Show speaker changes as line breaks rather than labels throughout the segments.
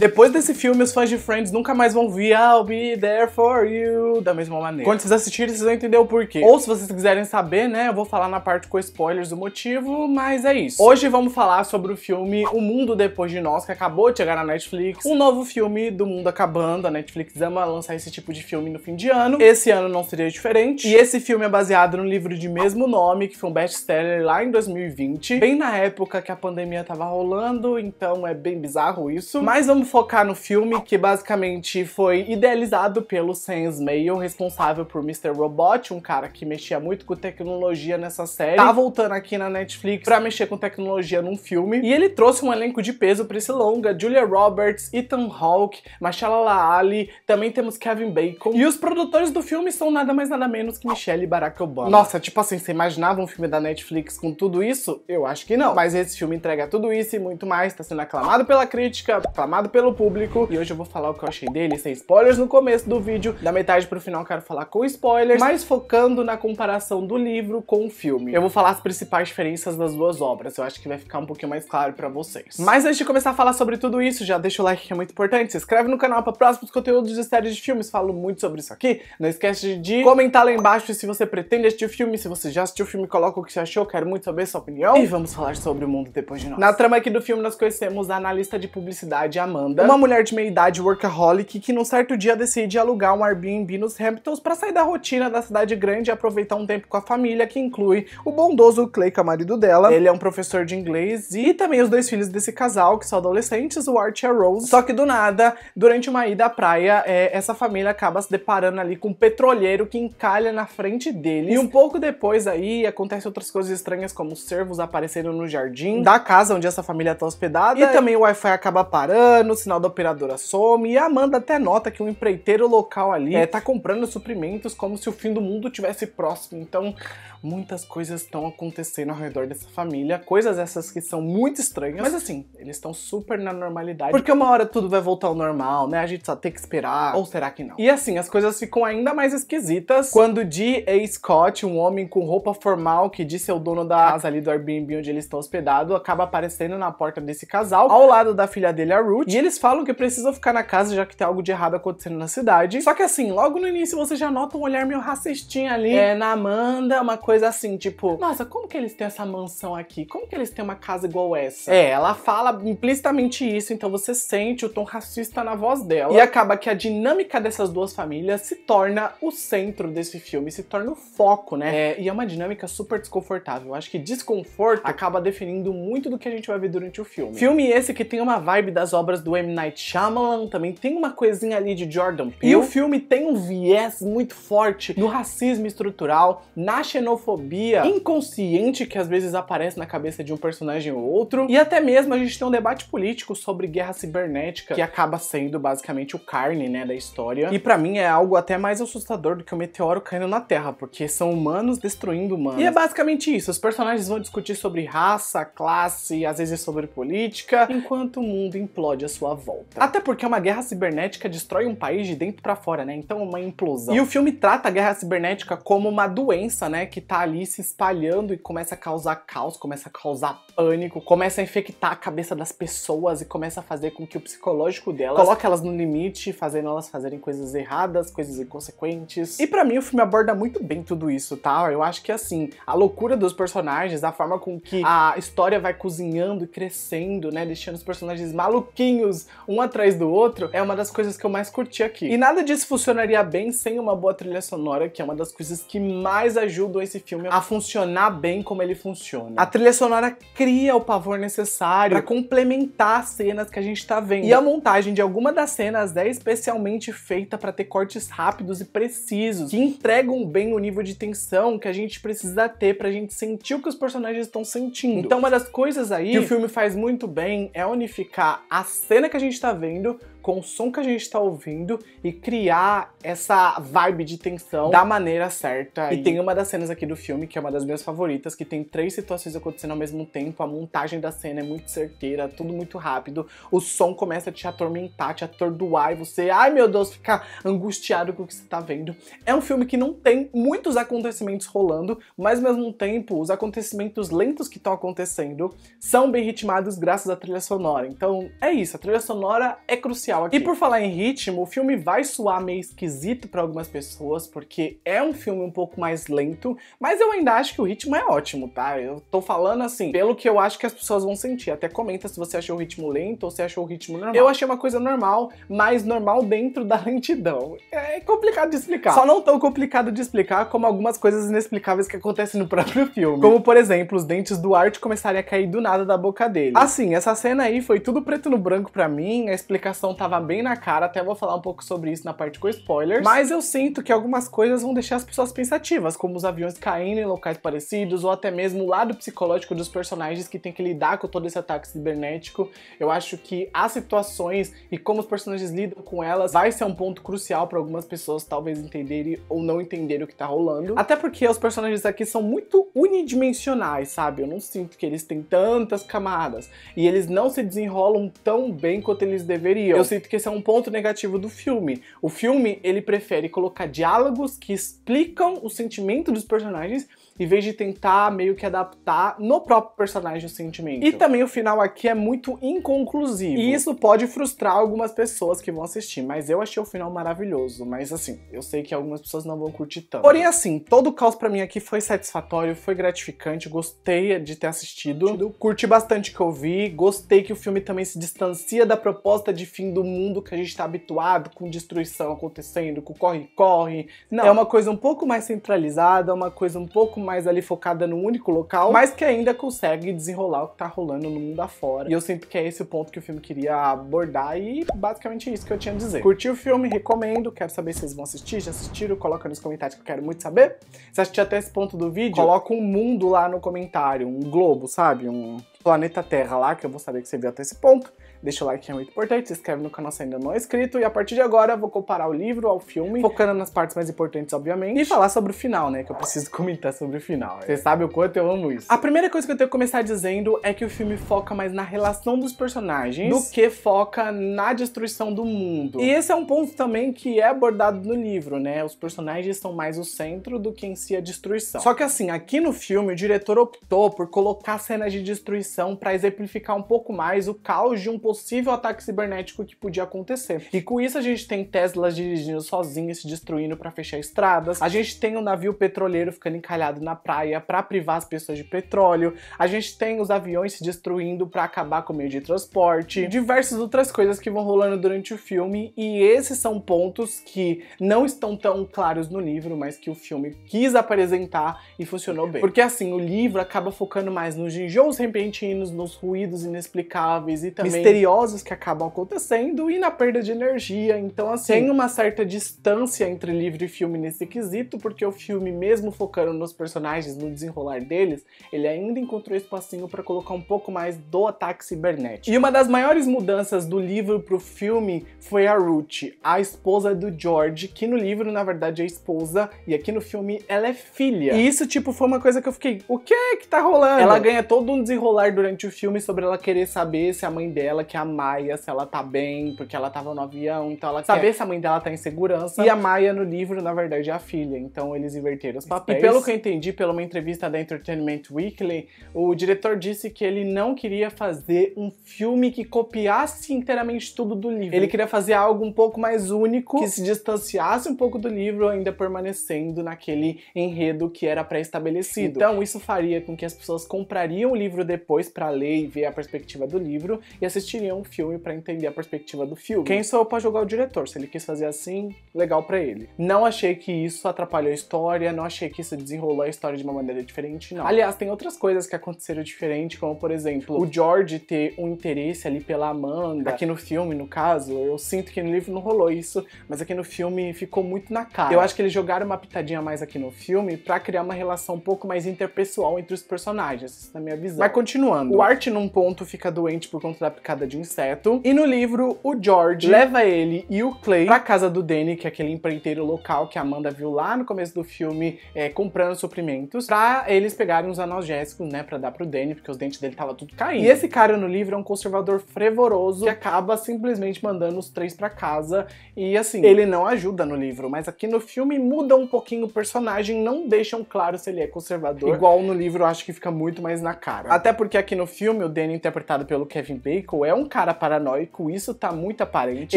Depois desse filme, os fãs de Friends nunca mais vão ver I'll be there for you da mesma maneira. Quando vocês assistirem, vocês vão entender o porquê. Ou se vocês quiserem saber, né, eu vou falar na parte com spoilers do motivo, mas é isso. Hoje vamos falar sobre o filme O Mundo Depois de Nós, que acabou de chegar na Netflix. Um novo filme do mundo acabando. A Netflix ama lançar esse tipo de filme no fim de ano. Esse ano não seria diferente. E esse filme é baseado no livro de mesmo nome, que foi um best-seller lá em 2020, bem na época que a pandemia tava rolando, então é bem bizarro isso. Mas vamos focar no filme, que basicamente foi idealizado pelo Sam Smail, responsável por Mr. Robot, um cara que mexia muito com tecnologia nessa série. Tá voltando aqui na Netflix pra mexer com tecnologia num filme. E ele trouxe um elenco de peso pra esse longa. Julia Roberts, Ethan Hawke, Mashallah Ali, também temos Kevin Bacon. E os produtores do filme são nada mais nada menos que Michelle e Barack Obama. Nossa, tipo assim, você imaginava um filme da Netflix com tudo isso? Eu acho que não. Mas esse filme entrega tudo isso e muito mais, tá sendo aclamado pela crítica, aclamado pelo pelo público. E hoje eu vou falar o que eu achei dele, sem spoilers no começo do vídeo. Da metade pro final quero falar com spoilers, mas focando na comparação do livro com o filme. Eu vou falar as principais diferenças das duas obras. Eu acho que vai ficar um pouquinho mais claro pra vocês. Mas antes de começar a falar sobre tudo isso, já deixa o like que é muito importante. Se inscreve no canal pra próximos conteúdos de séries de filmes. Falo muito sobre isso aqui. Não esquece de comentar lá embaixo se você pretende assistir o filme. Se você já assistiu o filme, coloca o que você achou. Quero muito saber sua opinião. E vamos falar sobre o mundo depois de nós. Na trama aqui do filme, nós conhecemos a analista de publicidade Amanda Amanda. Uma mulher de meia idade workaholic que num certo dia decide alugar um Airbnb nos Hamptons para sair da rotina da cidade grande e aproveitar um tempo com a família, que inclui o bondoso Clay, que é o marido dela. Ele é um professor de inglês e também os dois filhos desse casal, que são adolescentes, o Art e a Rose. Só que do nada, durante uma ida à praia, é, essa família acaba se deparando ali com um petroleiro que encalha na frente deles. E um pouco depois aí acontece outras coisas estranhas, como servos aparecendo no jardim da casa onde essa família tá hospedada. E também o Wi-Fi acaba parando, sinal da operadora some e a Amanda até nota que um empreiteiro local ali é, tá comprando suprimentos como se o fim do mundo tivesse próximo. Então, muitas coisas estão acontecendo ao redor dessa família, coisas essas que são muito estranhas, mas assim, eles estão super na normalidade, porque uma hora tudo vai voltar ao normal, né? A gente só tem que esperar, ou será que não? E assim, as coisas ficam ainda mais esquisitas quando D.A. Scott, um homem com roupa formal que disse é o dono da casa ali do Airbnb onde eles estão hospedados, acaba aparecendo na porta desse casal, ao lado da filha dele, a Ruth, e eles eles falam que precisam ficar na casa já que tem algo de errado acontecendo na cidade. Só que assim, logo no início você já nota um olhar meio racistinha ali é, na Amanda, uma coisa assim, tipo, nossa, como que eles têm essa mansão aqui? Como que eles têm uma casa igual essa? É, ela fala implicitamente isso, então você sente o tom racista na voz dela. E acaba que a dinâmica dessas duas famílias se torna o centro desse filme, se torna o foco, né? É, e é uma dinâmica super desconfortável. Eu acho que desconforto acaba definindo muito do que a gente vai ver durante o filme. Filme esse que tem uma vibe das obras do do M. Night Shyamalan, também tem uma coisinha ali de Jordan Peele. E o filme tem um viés muito forte no racismo estrutural, na xenofobia inconsciente que às vezes aparece na cabeça de um personagem ou outro, e até mesmo a gente tem um debate político sobre guerra cibernética, que acaba sendo basicamente o carne, né, da história. E para mim é algo até mais assustador do que o um meteoro caindo na Terra, porque são humanos destruindo humanos. E é basicamente isso, os personagens vão discutir sobre raça, classe, às vezes sobre política, enquanto o mundo implode a sua sua volta. Até porque uma guerra cibernética destrói um país de dentro para fora, né? Então é uma implosão. E o filme trata a guerra cibernética como uma doença, né, que tá ali se espalhando e começa a causar caos, começa a causar pânico, começa a infectar a cabeça das pessoas e começa a fazer com que o psicológico delas coloque elas no limite, fazendo elas fazerem coisas erradas, coisas inconsequentes. E para mim o filme aborda muito bem tudo isso, tá? Eu acho que assim, a loucura dos personagens, a forma com que a história vai cozinhando e crescendo, né, deixando os personagens maluquinhos um atrás do outro é uma das coisas que eu mais curti aqui. E nada disso funcionaria bem sem uma boa trilha sonora, que é uma das coisas que mais ajudam esse filme a funcionar bem como ele funciona. A trilha sonora cria o pavor necessário para complementar as cenas que a gente tá vendo. E a montagem de alguma das cenas é especialmente feita para ter cortes rápidos e precisos, que entregam bem o nível de tensão que a gente precisa ter pra gente sentir o que os personagens estão sentindo. Então uma das coisas aí que o filme faz muito bem é unificar a cena cena que a gente está vendo com o som que a gente está ouvindo e criar essa vibe de tensão da maneira certa. E, e tem uma das cenas aqui do filme, que é uma das minhas favoritas, que tem três situações acontecendo ao mesmo tempo. A montagem da cena é muito certeira, tudo muito rápido. O som começa a te atormentar, te atordoar e você, ai meu Deus, fica angustiado com o que você está vendo. É um filme que não tem muitos acontecimentos rolando, mas ao mesmo tempo, os acontecimentos lentos que estão acontecendo são bem ritmados graças à trilha sonora. Então é isso, a trilha sonora é crucial especial aqui. E por falar em ritmo, o filme vai soar meio esquisito para algumas pessoas, porque é um filme um pouco mais lento, mas eu ainda acho que o ritmo é ótimo, tá? Eu tô falando assim, pelo que eu acho que as pessoas vão sentir. Até comenta se você achou o ritmo lento ou se achou o ritmo normal. Eu achei uma coisa normal, mas normal dentro da lentidão. É complicado de explicar. Só não tão complicado de explicar como algumas coisas inexplicáveis que acontecem no próprio filme. Como, por exemplo, os dentes do Art começarem a cair do nada da boca dele. Assim, essa cena aí foi tudo preto no branco para mim, a explicação tava bem na cara, até vou falar um pouco sobre isso na parte com spoilers. Mas eu sinto que algumas coisas vão deixar as pessoas pensativas, como os aviões caindo em locais parecidos, ou até mesmo o lado psicológico dos personagens que tem que lidar com todo esse ataque cibernético. Eu acho que as situações e como os personagens lidam com elas vai ser um ponto crucial para algumas pessoas talvez entenderem ou não entenderem o que tá rolando. Até porque os personagens aqui são muito unidimensionais, sabe? Eu não sinto que eles têm tantas camadas e eles não se desenrolam tão bem quanto eles deveriam. Eu sinto que esse é um ponto negativo do filme. O filme, ele prefere colocar diálogos que explicam o sentimento dos personagens em vez de tentar meio que adaptar no próprio personagem o sentimento. E também o final aqui é muito inconclusivo. E isso pode frustrar algumas pessoas que vão assistir, mas eu achei o final maravilhoso. Mas assim, eu sei que algumas pessoas não vão curtir tanto. Porém, assim, todo o caos para mim aqui foi satisfatório, foi gratificante, gostei de ter assistido. Curti bastante o que eu vi, gostei que o filme também se distancia da proposta de fim do mundo que a gente tá habituado, com destruição acontecendo, com corre-corre. Não, é uma coisa um pouco mais centralizada, é uma coisa um pouco mais mais ali focada no único local, mas que ainda consegue desenrolar o que tá rolando no mundo afora. E eu sinto que é esse o ponto que o filme queria abordar e basicamente é isso que eu tinha a dizer. Curtiu o filme? Recomendo. Quero saber se vocês vão assistir, já assistiram? Coloca nos comentários que eu quero muito saber. Se assistiu até esse ponto do vídeo, coloca um mundo lá no comentário, um globo, sabe? Um planeta Terra lá, que eu vou saber que você viu até esse ponto. Deixa o like que é muito importante, se inscreve no canal se ainda não é inscrito. E a partir de agora vou comparar o livro ao filme, focando nas partes mais importantes, obviamente. E falar sobre o final, né? Que eu preciso comentar sobre o final. Você sabe o quanto eu amo isso. A primeira coisa que eu tenho que começar dizendo é que o filme foca mais na relação dos personagens do que foca na destruição do mundo. E esse é um ponto também que é abordado no livro, né? Os personagens são mais o centro do que em si a destruição. Só que assim, aqui no filme o diretor optou por colocar cenas de destruição para exemplificar um pouco mais o caos de um possível ataque cibernético que podia acontecer. E com isso a gente tem Teslas dirigindo sozinhas, se destruindo para fechar estradas. A gente tem um navio petroleiro ficando encalhado na praia para privar as pessoas de petróleo. A gente tem os aviões se destruindo para acabar com o meio de transporte. Diversas outras coisas que vão rolando durante o filme e esses são pontos que não estão tão claros no livro, mas que o filme quis apresentar e funcionou bem. Porque assim, o livro acaba focando mais nos enjoos repentinos, nos ruídos inexplicáveis e também misteriosos que acabam acontecendo e na perda de energia. Então, assim, Sim. tem uma certa distância entre livro e filme nesse quesito, porque o filme, mesmo focando nos personagens, no desenrolar deles, ele ainda encontrou espacinho para colocar um pouco mais do ataque cibernético. E uma das maiores mudanças do livro pro filme foi a Ruth, a esposa do George, que no livro, na verdade, é esposa, e aqui no filme ela é filha. E isso, tipo, foi uma coisa que eu fiquei, o que é que tá rolando? Ela ganha todo um desenrolar durante o filme sobre ela querer saber se a mãe dela que a Maia, se ela tá bem, porque ela tava no avião, então ela saber é se a mãe dela tá em segurança. E a Maia no livro, na verdade, é a filha, então eles inverteram os papéis. E pelo que eu entendi, pela uma entrevista da Entertainment Weekly, o diretor disse que ele não queria fazer um filme que copiasse inteiramente tudo do livro. Ele queria fazer algo um pouco mais único, que se distanciasse um pouco do livro, ainda permanecendo naquele enredo que era pré-estabelecido. Então, isso faria com que as pessoas comprariam o livro depois para ler e ver a perspectiva do livro e assistir é um filme para entender a perspectiva do filme. Quem sou eu para jogar o diretor? Se ele quis fazer assim, legal para ele. Não achei que isso atrapalhou a história, não achei que isso desenrolou a história de uma maneira diferente, não. Aliás, tem outras coisas que aconteceram diferente, como por exemplo, o George ter um interesse ali pela Amanda. Aqui no filme, no caso, eu sinto que no livro não rolou isso, mas aqui no filme ficou muito na cara. Eu acho que eles jogaram uma pitadinha mais aqui no filme para criar uma relação um pouco mais interpessoal entre os personagens, isso na minha visão. Mas continuando, o Art num ponto fica doente por conta da picada de inseto. E no livro, o George leva ele e o Clay pra casa do Danny, que é aquele empreiteiro local que a Amanda viu lá no começo do filme é, comprando suprimentos, pra eles pegarem uns analgésicos, né, pra dar pro Danny, porque os dentes dele tava tudo caindo. E esse cara no livro é um conservador fervoroso que acaba simplesmente mandando os três pra casa e assim, ele não ajuda no livro, mas aqui no filme muda um pouquinho o personagem, não deixam claro se ele é conservador. Igual no livro, acho que fica muito mais na cara. Até porque aqui no filme, o Danny é interpretado pelo Kevin Bacon é é um cara paranoico, isso tá muito aparente.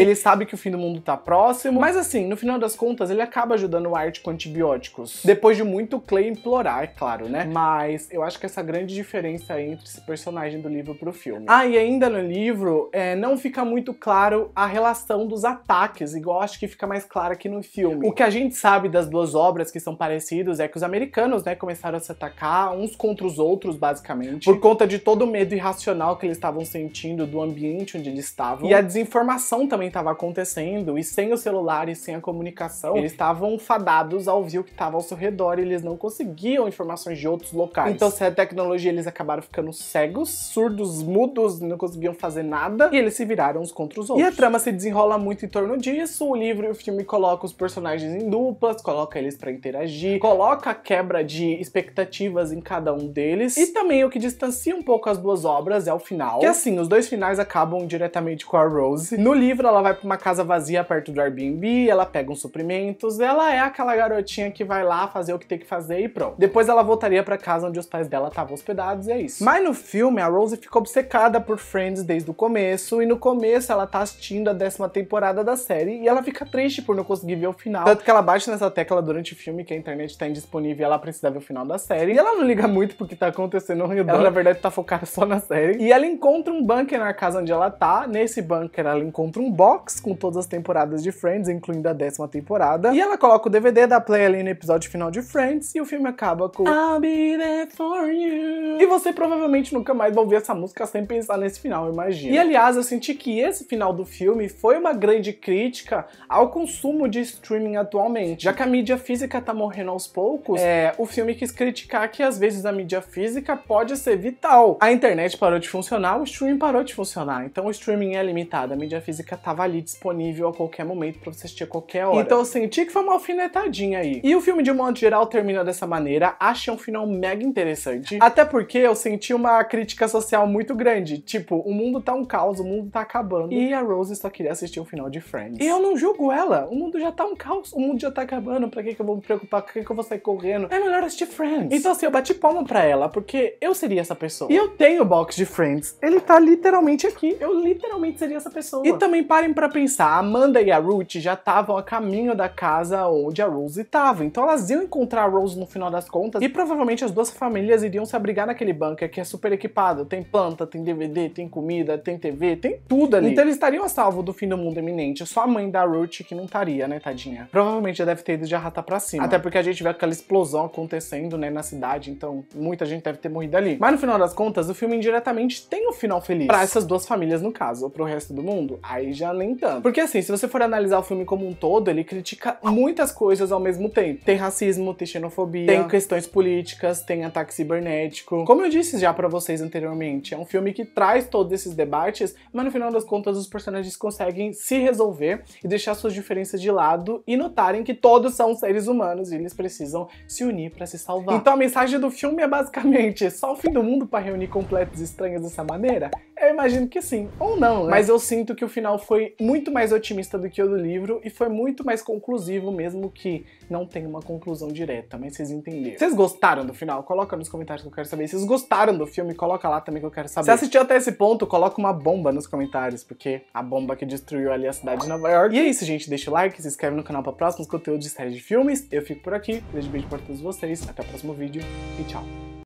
Ele sabe que o fim do mundo tá próximo, mas assim, no final das contas, ele acaba ajudando o Art com antibióticos. Depois de muito Clay implorar, é claro, né? Mas eu acho que essa grande diferença entre esse personagem do livro pro filme. Ah, e ainda no livro, é, não fica muito claro a relação dos ataques, igual acho que fica mais clara aqui no filme. O que a gente sabe das duas obras que são parecidas é que os americanos, né, começaram a se atacar uns contra os outros, basicamente, por conta de todo o medo irracional que eles estavam sentindo do ambiente onde eles estavam. E a desinformação também estava acontecendo, e sem o celular e sem a comunicação, eles estavam fadados ao ouvir o que estava ao seu redor e eles não conseguiam informações de outros locais. Então, sem a é tecnologia, eles acabaram ficando cegos, surdos, mudos, não conseguiam fazer nada, e eles se viraram uns contra os outros. E a trama se desenrola muito em torno disso, o livro e o filme colocam os personagens em duplas, coloca eles para interagir, coloca a quebra de expectativas em cada um deles, e também o que distancia um pouco as duas obras é o final, que assim, os dois finais acabam diretamente com a Rose. No livro, ela vai pra uma casa vazia perto do Airbnb, ela pega uns suprimentos, ela é aquela garotinha que vai lá fazer o que tem que fazer e pronto. Depois ela voltaria pra casa onde os pais dela estavam hospedados e é isso. Mas no filme, a Rose fica obcecada por Friends desde o começo, e no começo ela tá assistindo a décima temporada da série, e ela fica triste por não conseguir ver o final. Tanto que ela bate nessa tecla durante o filme, que a internet tá indisponível e ela precisa ver o final da série. E ela não liga muito pro que tá acontecendo no redor. Ela, na verdade, tá focada só na série. E ela encontra um bunker na casa casa onde ela tá. Nesse bunker ela encontra um box com todas as temporadas de Friends, incluindo a décima temporada. E ela coloca o DVD da play ali no episódio final de Friends e o filme acaba com I'll be there for you. E você provavelmente nunca mais vai ouvir essa música sem pensar nesse final, imagina. E aliás, eu senti que esse final do filme foi uma grande crítica ao consumo de streaming atualmente. Já que a mídia física tá morrendo aos poucos, é, o filme quis criticar que às vezes a mídia física pode ser vital. A internet parou de funcionar, o streaming parou de funcionar funcionar. Então o streaming é limitado, a mídia física tava ali disponível a qualquer momento para você assistir a qualquer hora. Então eu assim, senti que foi uma alfinetadinha aí. E o filme, de um modo geral, termina dessa maneira. Achei um final mega interessante. Até porque eu senti uma crítica social muito grande. Tipo, o mundo tá um caos, o mundo tá acabando. E a Rose só queria assistir o final de Friends. E eu não julgo ela. O mundo já tá um caos, o mundo já tá acabando. Pra que, que eu vou me preocupar? Pra que, que eu vou sair correndo? É melhor assistir Friends. Então assim, eu bati palma pra ela, porque eu seria essa pessoa. E eu tenho o box de Friends. Ele tá literalmente aqui. Eu literalmente seria essa pessoa. E também parem para pensar, Amanda e a Ruth já estavam a caminho da casa onde a Rose estava. Então elas iam encontrar a Rose no final das contas e provavelmente as duas famílias iriam se abrigar naquele bunker que é super equipado. Tem planta, tem DVD, tem comida, tem TV, tem tudo ali. Então eles estariam a salvo do fim do mundo iminente. Só a mãe da Ruth que não estaria, né, tadinha? Provavelmente já deve ter ido de arrata pra cima. Até porque a gente vê aquela explosão acontecendo, né, na cidade. Então muita gente deve ter morrido ali. Mas no final das contas, o filme indiretamente tem um final feliz para essas duas duas famílias no caso, ou pro resto do mundo, aí já nem tanto. Porque assim, se você for analisar o filme como um todo, ele critica muitas coisas ao mesmo tempo. Tem racismo, tem xenofobia, tem questões políticas, tem ataque cibernético. Como eu disse já para vocês anteriormente, é um filme que traz todos esses debates, mas no final das contas os personagens conseguem se resolver e deixar suas diferenças de lado e notarem que todos são seres humanos e eles precisam se unir para se salvar. Então a mensagem do filme é basicamente só o fim do mundo para reunir completos estranhos dessa maneira? Eu imagino que sim. Ou não, né? Mas eu sinto que o final foi muito mais otimista do que o do livro e foi muito mais conclusivo, mesmo que não tenha uma conclusão direta, mas vocês entenderam. Vocês gostaram do final? Coloca nos comentários que eu quero saber. Se vocês gostaram do filme, coloca lá também que eu quero saber. Se assistiu até esse ponto, coloca uma bomba nos comentários, porque a bomba que destruiu ali a cidade de Nova York. E é isso, gente. Deixa o like, se inscreve no canal para próximos conteúdos de série de filmes. Eu fico por aqui. Beijo, beijo para todos vocês. Até o próximo vídeo e tchau.